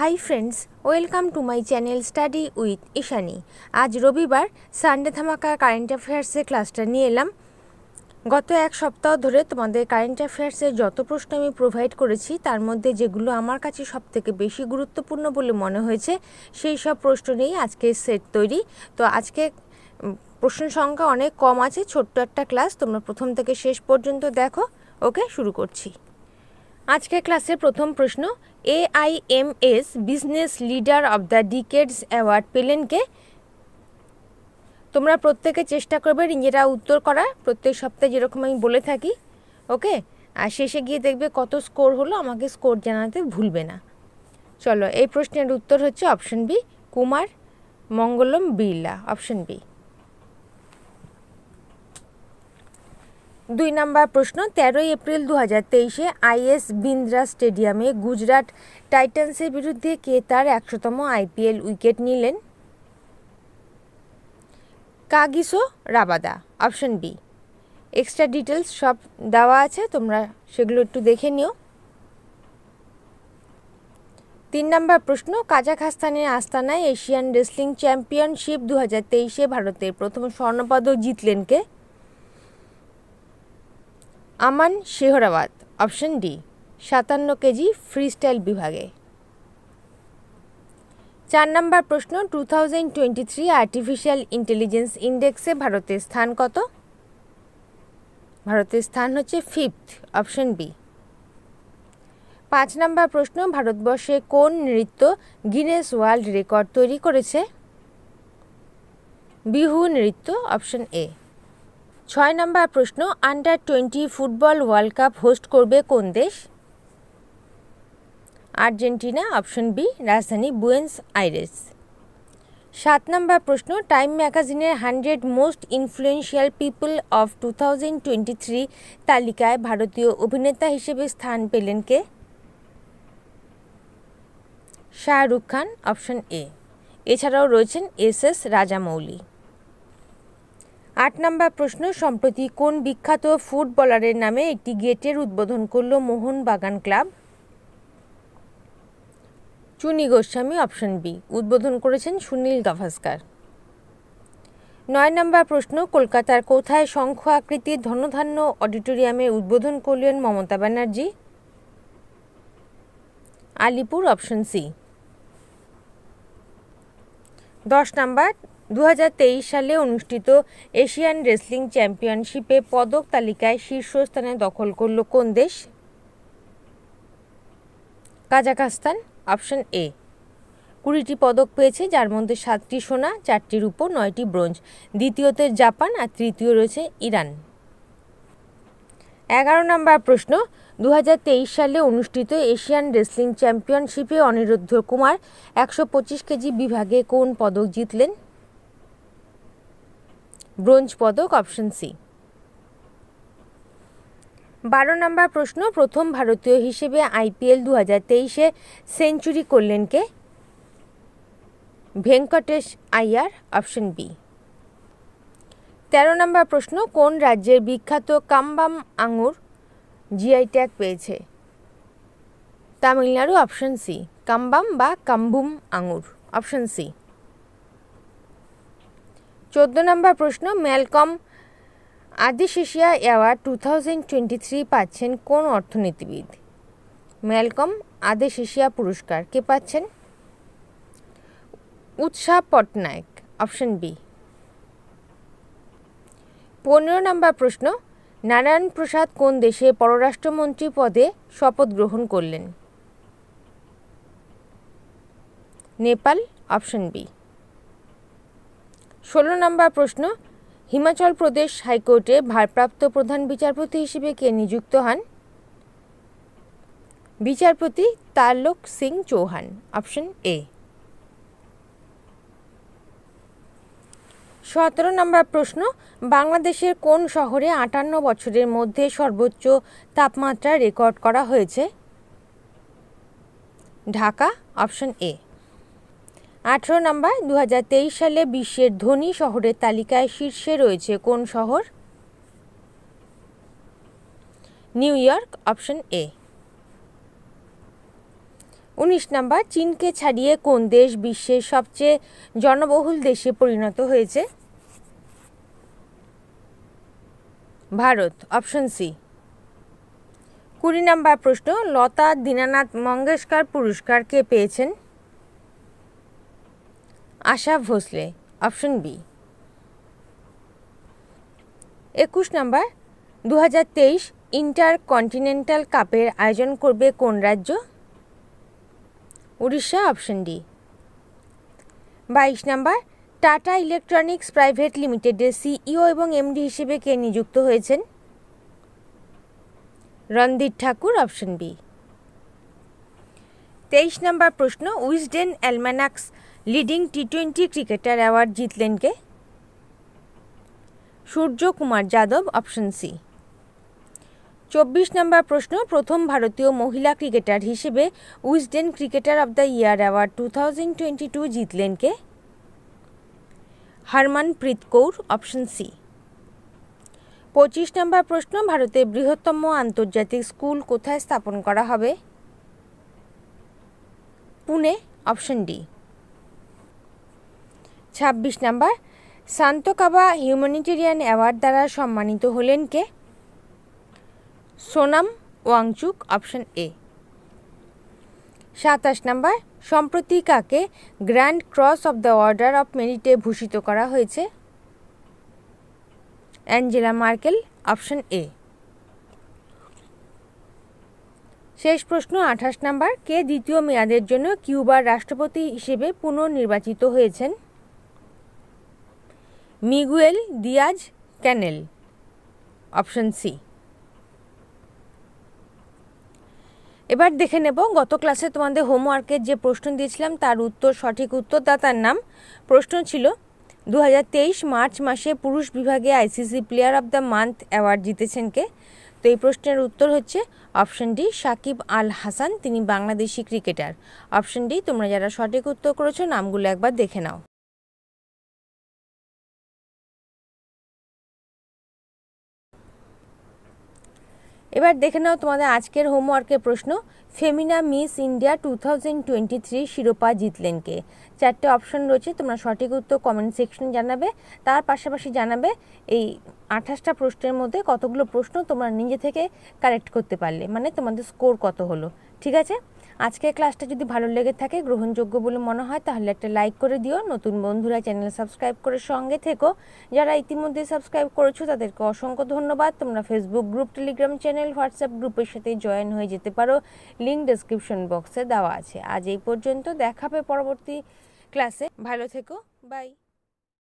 high friends welcome to my channel study with Ishani আজ রবিবার Sunday থামাকা current অ্যাফেয়ার্সের ক্লাসটা নিয়ে এলাম গত এক সপ্তাহ ধরে তোমাদের কারেন্ট অ্যাফেয়ার্সের যত প্রশ্ন আমি প্রোভাইড করেছি তার মধ্যে যেগুলো আমার কাছে সবথেকে বেশি গুরুত্বপূর্ণ বলে মনে হয়েছে সেই সব প্রশ্ন নিয়েই আজকে সেট তৈরি তো আজকে প্রশ্ন সংখ্যা অনেক কম আছে ছোট্ট একটা ক্লাস তোমরা প্রথম থেকে শেষ পর্যন্ত দেখো ওকে শুরু করছি আজকের ক্লাসে প্রথম প্রশ্ন AIMS business leader of the decades award পেলেন কে তোমরা প্রত্যেকে চেষ্টা করবে নিজেরা উত্তর করা প্রত্যেক সপ্তাহে যেরকম আমি বলে থাকি ওকে আর শেষে গিয়ে দেখবে কত স্কোর হলো আমাকে স্কোর জানাতে ভুলবে না চলো এই প্রশ্নের উত্তর হচ্ছে option B Kumar Mangalam Birla option B দুই নাম্বার প্রশ্ন তেরোই এপ্রিল দু হাজার তেইশে আইএস বিন্দ্রা স্টেডিয়ামে গুজরাট টাইটান্সের বিরুদ্ধে কে তার একশোতম আইপিএল উইকেট নিলেন Kagiso Rabada option B extra details সব দেওয়া আছে তোমরা সেগুলো একটু দেখে নিও তিন নম্বর প্রশ্ন কাজাখাস্তানের আস্তানায় এশিয়ান রেসলিং চ্যাম্পিয়নশিপ দু হাজার তেইশে ভারতের প্রথম স্বর্ণপদক জিতলেন কে আমান শেহরাবাদ অপশন ডি সাতান্ন কেজি ফ্রিস্টাইল বিভাগে চার নম্বর প্রশ্ন two thousand twenty three artificial intelligence ইন্ডেক্সে ভারতের স্থান কত ভারতের স্থান হচ্ছে ফিফথ অপশন বি পাঁচ নম্বর প্রশ্ন ভারতবর্ষে কোন নৃত্য গিনেস ওয়ার্ল্ড রেকর্ড তৈরি করেছে বিহু নৃত্য অপশন এ ছয় নম্বর প্রশ্ন under twenty football world cup host করবে কোন দেশ আর্জেন্টিনা অপশন বি রাজধানী বুয়েন্স আইরেস সাত নম্বর প্রশ্ন টাইম ম্যাগাজিনের hundred most influential people of two thousand twenty three তালিকায় ভারতীয় অভিনেতা হিসেবে স্থান পেলেন কে শাহরুখ খান অপশন এ এছাড়াও রয়েছেন এস এস রাজামৌলি আট নম্বর প্রশ্ন সম্প্রতি কোন বিখ্যাত ফুটবলারের নামে একটি গেটের উদ্বোধন করল মোহনবাগান ক্লাব চুনি গোস্বামী অপশন বি উদ্বোধন করেছেন সুনীল গাভাস্কার নয় নম্বর প্রশ্ন কলকাতার কোথায় শঙ্খ আকৃতির ধনধান্য অডিটোরিয়ামে উদ্বোধন করলেন মমতা ব্যানার্জি আলিপুর অপশন সি দশ নাম্বার দু সালে অনুষ্ঠিত এশিয়ান রেসলিং চ্যাম্পিয়নশিপে পদক তালিকায় শীর্ষস্থানে দখল করল কোন দেশ কাজাকাস্তান অপশন এ কুড়িটি পদক পেয়েছে যার মধ্যে সাতটি সোনা চারটি উপর নয়টি ব্রোঞ্জ দ্বিতীয়তে জাপান আর তৃতীয় রয়েছে ইরান এগারো নম্বর প্রশ্ন দু সালে অনুষ্ঠিত এশিয়ান রেসলিং চ্যাম্পিয়নশিপে অনিরুদ্ধ কুমার একশো কেজি বিভাগে কোন পদক জিতলেন ব্রোঞ্জ পদক অপশন সি বারো নম্বর প্রশ্ন প্রথম ভারতীয় হিসেবে আইপিএল দু হাজার তেইশে সেঞ্চুরি করলেন কে ভেঙ্কটেশ আইয়ার অপশন বি তেরো নম্বর প্রশ্ন কোন রাজ্যের বিখ্যাত কাম্বাম আঙুর জিআই ট্যাগ পেয়েছে তামিলনাড়ু অপশন সি কাম্বাম বা কাম্বুম আঙুর অপশন সি চোদ্দ নম্বর প্রশ্ন Malcolm Adiseshiah award two thousand twenty three পাচ্ছেন কোন অর্থনীতিবিদ ম্যালকম আদিশেশিয়া পুরস্কার কে পাচ্ছেন উৎসাহ পটনায়ক অপশন বি পনেরো নম্বর প্রশ্ন নারায়ণ প্রসাদ কোন দেশে পররাষ্ট্রমন্ত্রী পদে শপথ গ্রহণ করলেন নেপাল অপশন বি ষোলো নম্বর প্রশ্ন হিমাচল প্রদেশ হাইকোর্টে ভারপ্রাপ্ত প্রধান বিচারপতি হিসেবে কে নিযুক্ত হন বিচারপতি তারলোক সিং চৌহান অপশন এ সতেরো নম্বর প্রশ্ন বাংলাদেশের কোন শহরে আটান্ন বছরের মধ্যে সর্বোচ্চ তাপমাত্রা রেকর্ড করা হয়েছে ঢাকা অপশন এ আঠেরো নম্বর দু সালে বিশ্বের ধনী শহরের তালিকায় শীর্ষে রয়েছে কোন শহর নিউ ইয়র্ক অপশন এ উনিশ নাম্বার চীনকে ছাড়িয়ে কোন দেশ বিশ্বের সবচেয়ে জনবহুল দেশে পরিণত হয়েছে ভারত অপশন সি কুড়ি নাম্বার প্রশ্ন লতা দীনানাথ মঙ্গেশকর পুরস্কার কে পেয়েছেন আশা ভোসলে অপশন বি একুশ নাম্বার দু ইন্টার কন্টিনেন্টাল কাপের আয়োজন করবে কোন রাজ্য উড়িষ্যা অপশন ডি বাইশ নাম্বার টাটা ইলেকট্রনিক্স প্রাইভেট লিমিটেডের সিইও এবং এমডি হিসেবে কে নিযুক্ত হয়েছেন রণধীর ঠাকুর অপশন বি তেইশ নাম্বার প্রশ্ন Wisden Almanack's leading T twenty cricketer award জিতলেন কে সূর্য কুমার যাদব অপশন সি চব্বিশ নম্বর প্রশ্ন প্রথম ভারতীয় মহিলা ক্রিকেটার হিসেবে Wisden cricketer of the year award two thousand twenty two জিতলেন কে হারমানপ্রীত কৌর অপশন সি পঁচিশ নম্বর প্রশ্ন ভারতের বৃহত্তম আন্তর্জাতিক স্কুল কোথায় স্থাপন করা হবে পুনে অপশন ডি ছাব্বিশ নম্বর শান্তকাবা হিউম্যানিটেরিয়ান অ্যাওয়ার্ড দ্বারা সম্মানিত হলেন কে সোনাম ওয়াংচুক অপশন এ সাতাশ নাম্বার সম্প্রতি কাকে grand cross of the order of মেরিটে ভূষিত করা হয়েছে অ্যাঞ্জেলা মার্কেল অপশন এ শেষ প্রশ্ন আঠাশ নাম্বার কে দ্বিতীয় মেয়াদের জন্য কিউবার রাষ্ট্রপতি হিসেবে পুনর্নির্বাচিত হয়েছেন Miguel Diaz Canel option C এবার দেখে নেব গত ক্লাসে তোমাদের হোমওয়ার্কের যে প্রশ্ন দিয়েছিলাম তার উত্তর সঠিক উত্তরদাতার নাম প্রশ্ন ছিল দু মার্চ মাসে পুরুষ বিভাগে ICC player of the month award জিতেছেন কে তো এই প্রশ্নের উত্তর হচ্ছে অপশন ডি সাকিব আল হাসান তিনি বাংলাদেশি ক্রিকেটার অপশন ডি তোমরা যারা সঠিক উত্তর করেছো নামগুলো একবার দেখে নাও এবার দেখে নাও তোমাদের আজকের হোমওয়ার্কের প্রশ্ন Femina Miss India two thousand twenty three শিরোপা জিতলেন কে চারটে অপশন রয়েছে তোমরা সঠিক উত্তর কমেন্ট সেকশন জানাবে তার পাশাপাশি জানাবে এই আঠাশটা প্রশ্নের মধ্যে কতগুলো প্রশ্ন তোমরা নিজে থেকে কারেক্ট করতে পারলে মানে তোমাদের স্কোর কত হলো ঠিক আছে আজকের ক্লাসটা যদি ভালো লেগে থাকে গ্রহণযোগ্য বলে মনে হয় তাহলে একটা লাইক করে দিও নতুন বন্ধুরা চ্যানেল সাবস্ক্রাইব করে সঙ্গে থেকো যারা ইতিমধ্যে সাবস্ক্রাইব করেছো তাদেরকে অসংখ্য ধন্যবাদ তোমরা Facebook group Telegram channel WhatsApp গ্রুপের সাথে জয়েন হয়ে যেতে পারো লিঙ্ক ডেসক্রিপশন বক্সে দেওয়া আছে আজ এই পর্যন্ত দেখাবে পরবর্তী ক্লাসে ভালো থেকো বাই